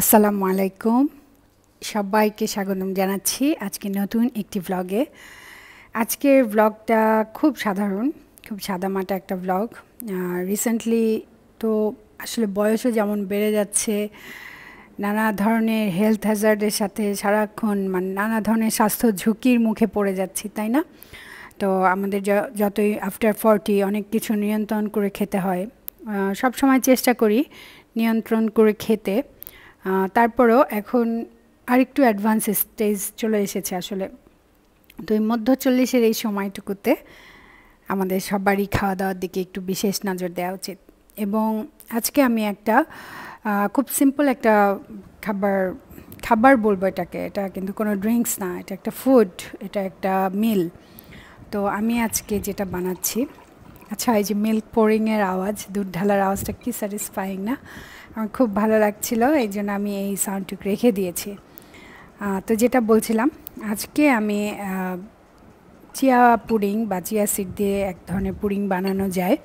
আসসালামু আলাইকুম সবাইকে স্বাগতম জানাচ্ছি আজকে নতুন একটি ব্লগে আজকের ব্লগটা খুব সাধারণ খুব সাদামাটা একটা ব্লগ রিসেন্টলি তো আসলে বয়সও যেমন বেড়ে যাচ্ছে নানা ধরনের হেলথ হ্যাজার্ডের সাথে সারাক্ষণ মানে নানা ধরনের স্বাস্থ্য ঝুঁকির মুখে পড়ে যাচ্ছি তাই না তো আমাদের যতই আফটার ফর্টি অনেক কিছু নিয়ন্ত্রণ করে খেতে হয় সব সময় চেষ্টা করি নিয়ন্ত্রণ করে খেতে তারপরেও এখন আরেকটু অ্যাডভান্স স্টেজ চলে এসেছে আসলে তো এই মধ্য চল্লিশের এই সময়টুকুতে আমাদের সবারই খাওয়া দাওয়ার দিকে একটু বিশেষ নজর দেওয়া উচিত এবং আজকে আমি একটা খুব সিম্পল একটা খাবার খাবার বলবো এটাকে এটা কিন্তু কোনো ড্রিঙ্কস না এটা একটা ফুড এটা একটা মিল তো আমি আজকে যেটা বানাচ্ছি আচ্ছা এই যে মিল্ক পোরিংয়ের আওয়াজ দুধ ঢালার আওয়াজটা কি স্যাটিসফাইং না আমার খুব ভালো লাগছিল এই জন্য আমি এই সাউন্ডটুক রেখে দিয়েছি তো যেটা বলছিলাম আজকে আমি চিয়া পুডিং বা চিয়া সিড দিয়ে এক ধরনের পুডিং বানানো যায়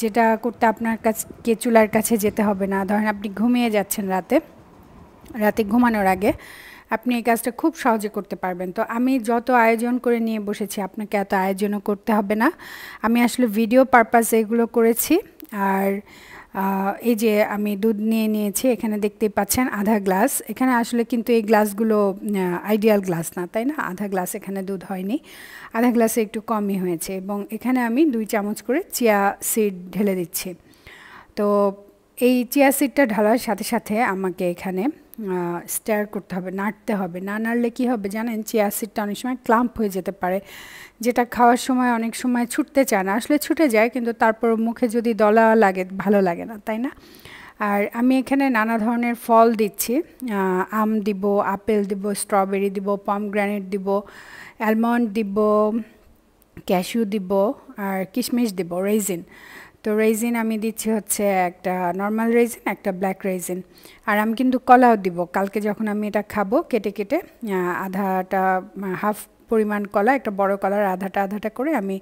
যেটা করতে আপনার কাছে চুলার কাছে যেতে হবে না ধরেন আপনি ঘুমিয়ে যাচ্ছেন রাতে রাতে ঘুমানোর আগে আপনি এই কাজটা খুব সহজে করতে পারবেন তো আমি যত আয়োজন করে নিয়ে বসেছি আপনাকে এত আয়োজনও করতে হবে না আমি আসলে ভিডিও পারপাসে এগুলো করেছি আর এই যে আমি দুধ নিয়ে নিয়েছি এখানে দেখতেই পাচ্ছেন আধা গ্লাস এখানে আসলে কিন্তু এই গ্লাসগুলো আইডিয়াল গ্লাস না তাই না আধা গ্লাস এখানে দুধ হয়নি আধা গ্লাসে একটু কমই হয়েছে এবং এখানে আমি দুই চামচ করে চিয়া সিড ঢেলে দিচ্ছি তো এই চিয়া সিডটা ঢালার সাথে সাথে আমাকে এখানে স্টার করতে হবে নাড়তে হবে না নাড়লে কী হবে জানেন চিয়া সিডটা অনেক সময় ক্লাম্প হয়ে যেতে পারে যেটা খাওয়ার সময় অনেক সময় ছুটতে চায় না আসলে ছুটে যায় কিন্তু তারপর মুখে যদি দলা লাগে ভালো লাগে না তাই না আর আমি এখানে নানা ধরনের ফল দিচ্ছি আম দিব আপেল দিব স্ট্রবেরি দিব পমগ্রানেট দিব অ্যালমন্ড দিব ক্যাশিউ দিব আর কিশমিশ দিব রেজিন তো রেজিন আমি দিচ্ছি হচ্ছে একটা নর্মাল রেজিন একটা ব্ল্যাক রেজিন আর আমি কিন্তু কলাও দিব কালকে যখন আমি এটা খাবো কেটে কেটে আধাটা হাফ পরিমাণ কলা একটা বড় কলার আধাটা আধাটা করে আমি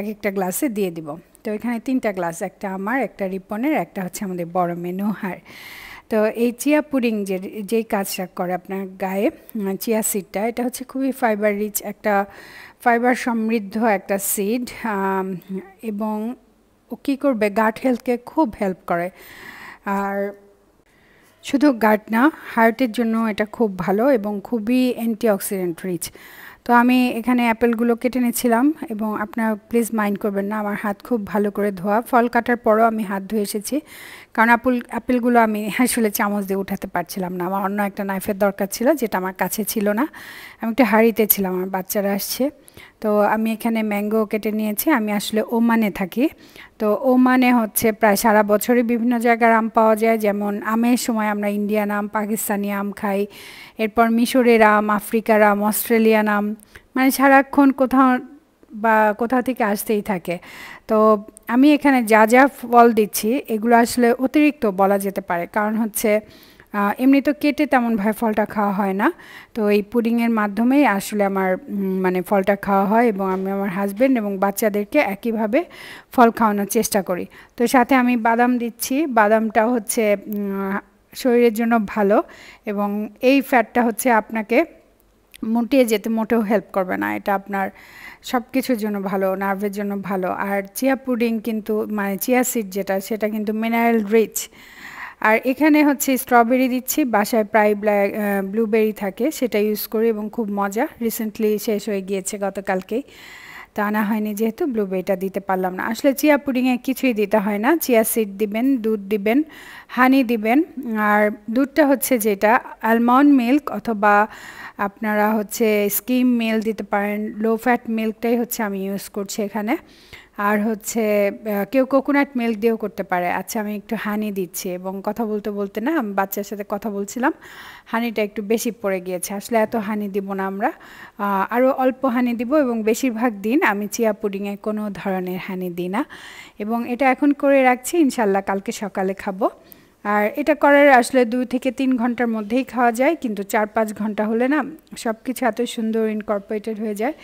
এক একটা গ্লাসে দিয়ে দিব তো এখানে তিনটা গ্লাস একটা আমার একটা রিপনের একটা হচ্ছে আমাদের বড় মেনুহার তো এই চিয়া পুডিং যে যেই কাজটা করে আপনার গায়ে চিয়া সিডটা এটা হচ্ছে খুবই ফাইবার রিচ একটা ফাইবার সমৃদ্ধ একটা সিড এবং কী করবে গার্ড হেলথকে খুব হেল্প করে আর শুধু গার্ড না হার্টের জন্য এটা খুব ভালো এবং খুবই অ্যান্টিঅক্সিডেন্ট রিচ তো আমি এখানে অ্যাপেলগুলো কেটে নিয়েছিলাম এবং আপনারা প্লিজ মাইন্ড করবেন না আমার হাত খুব ভালো করে ধোয়া ফল কাটার পরও আমি হাত ধুয়ে এসেছি কারণ আপেল অ্যাপেলগুলো আমি আসলে চামচ দিয়ে উঠাতে পারছিলাম না আমার অন্য একটা নাইফের দরকার ছিল যেটা আমার কাছে ছিল না আমি একটা হাড়িতে ছিলাম আমার বাচ্চারা আসছে তো আমি এখানে ম্যাঙ্গো কেটে নিয়েছি আমি আসলে ওমানে থাকি তো ওমানে হচ্ছে প্রায় সারা বছরই বিভিন্ন জায়গার আম পাওয়া যায় যেমন আমের সময় আমরা ইন্ডিয়ান আম পাকিস্তানি আম খাই এরপর মিশরের আম আফ্রিকার আম অস্ট্রেলিয়ান আম মানে সারাক্ষণ কোথাও বা কোথা থেকে আসতেই থাকে তো আমি এখানে যা যা ফল দিচ্ছি এগুলো আসলে অতিরিক্ত বলা যেতে পারে কারণ হচ্ছে এমনি তো কেটে তেমনভাবে ফলটা খাওয়া হয় না তো এই পুডিংয়ের মাধ্যমেই আসলে আমার মানে ফলটা খাওয়া হয় এবং আমি আমার হাজব্যান্ড এবং বাচ্চাদেরকে একইভাবে ফল খাওয়ানোর চেষ্টা করি তো সাথে আমি বাদাম দিচ্ছি বাদামটা হচ্ছে শরীরের জন্য ভালো এবং এই ফ্যাটটা হচ্ছে আপনাকে মোটিয়ে যেতে মোটেও হেল্প করবে না এটা আপনার সব কিছুর জন্য ভালো নার্ভের জন্য ভালো আর চিয়া পুডিং কিন্তু মানে চিয়া সিড যেটা সেটা কিন্তু মিনারেল রিচ আর এখানে হচ্ছে স্ট্রবেরি দিচ্ছি বাসায় প্রায় ব্ল্যাক ব্লুবেরি থাকে সেটা ইউজ করি এবং খুব মজা রিসেন্টলি শেষ হয়ে গিয়েছে গতকালকেই তা আনা হয়নি যেহেতু ব্লুবেরিটা দিতে পারলাম না আসলে চিয়া পুডিংয়ে কিছুই দিতে হয় না চিয়া সিড দিবেন দুধ দিবেন হানি দিবেন আর দুধটা হচ্ছে যেটা অ্যালমন্ড মিল্ক অথবা আপনারা হচ্ছে স্কিম মিল্ক দিতে পারেন লো ফ্যাট মিল্কটাই হচ্ছে আমি ইউজ করছি এখানে আর হচ্ছে কেউ কোকোনাট মিল্ক দিয়েও করতে পারে আচ্ছা আমি একটু হানি দিচ্ছি এবং কথা বলতে বলতে না বাচ্চার সাথে কথা বলছিলাম হানিটা একটু বেশি পড়ে গিয়েছে আসলে এত হানি দিব না আমরা আরও অল্প হানি দিব এবং বেশিরভাগ দিন আমি চিয়া পুডিংয়ে কোনো ধরনের হানি দিই না এবং এটা এখন করে রাখছি ইনশাল্লাহ কালকে সকালে খাবো আর এটা করার আসলে দুই থেকে তিন ঘন্টার মধ্যেই খাওয়া যায় কিন্তু চার পাঁচ ঘন্টা হলে না সব কিছু এত সুন্দর ইনকর্পোরেটেড হয়ে যায়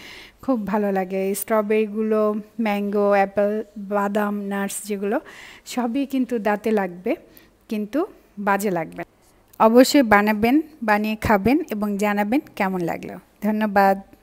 খুব ভালো লাগে স্ট্রবেরিগুলো ম্যাঙ্গো অ্যাপেল বাদাম নাটস যেগুলো সবই কিন্তু দাঁতে লাগবে কিন্তু বাজে লাগবে অবশ্যই বানাবেন বানিয়ে খাবেন এবং জানাবেন কেমন লাগলো ধন্যবাদ